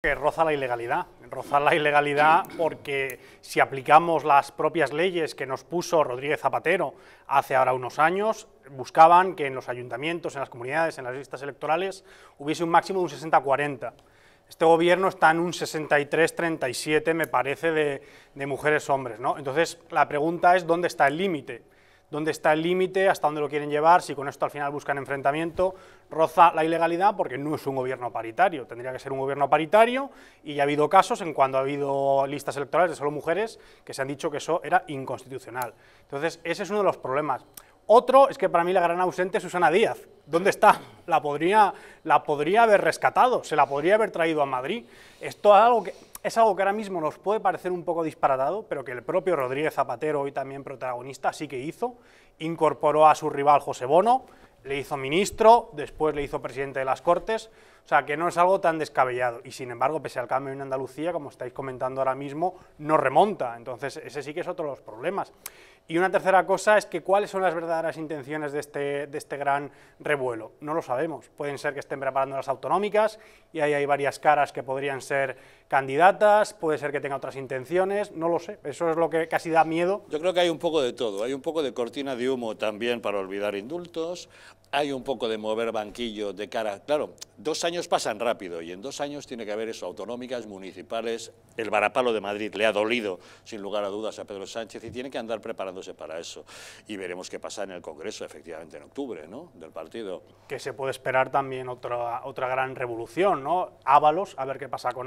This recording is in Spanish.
que roza la ilegalidad, roza la ilegalidad porque si aplicamos las propias leyes que nos puso Rodríguez Zapatero hace ahora unos años, buscaban que en los ayuntamientos, en las comunidades, en las listas electorales hubiese un máximo de un 60-40. Este gobierno está en un 63-37, me parece, de, mujeres-hombres. Entonces, la pregunta es, ¿dónde está el límite? dónde está el límite, hasta dónde lo quieren llevar, si con esto al final buscan enfrentamiento, roza la ilegalidad porque no es un gobierno paritario, tendría que ser un gobierno paritario y ha habido casos en cuando ha habido listas electorales de solo mujeres que se han dicho que eso era inconstitucional. Entonces, ese es uno de los problemas. Otro es que para mí la gran ausente es Susana Díaz. ¿Dónde está? La podría, la podría haber rescatado, se la podría haber traído a Madrid. Esto es algo que es algo que ahora mismo nos puede parecer un poco disparatado, pero que el propio Rodríguez Zapatero, hoy también protagonista, sí que hizo. Incorporó a su rival José Bono, le hizo ministro, después le hizo presidente de las Cortes, o sea que no es algo tan descabellado. Y sin embargo, pese al cambio en Andalucía, como estáis comentando ahora mismo, no remonta. Entonces, ese sí que es otro de los problemas. Y una tercera cosa es que cuáles son las verdaderas intenciones de este, de este, gran revuelo. No lo sabemos. Pueden ser que estén preparando las autonómicas y ahí hay varias caras que podrían ser candidatas, puede ser que tenga otras intenciones, no lo sé. Eso es lo que casi da miedo. Yo creo que hay un poco de todo. Hay un poco de cortina de humo también para olvidar indultos, hay un poco de mover banquillo de cara. Claro, dos años pasan rápido y en dos años tiene que haber eso, autonómicas, municipales. El varapalo de Madrid le ha dolido, sin lugar a dudas, a Pedro Sánchez y tiene que andar preparándose para eso. Y veremos qué pasa en el Congreso, efectivamente, en octubre, ¿no?, del partido. Que se puede esperar también otra, otra gran revolución, ¿no? Ábalos, a ver qué pasa con él.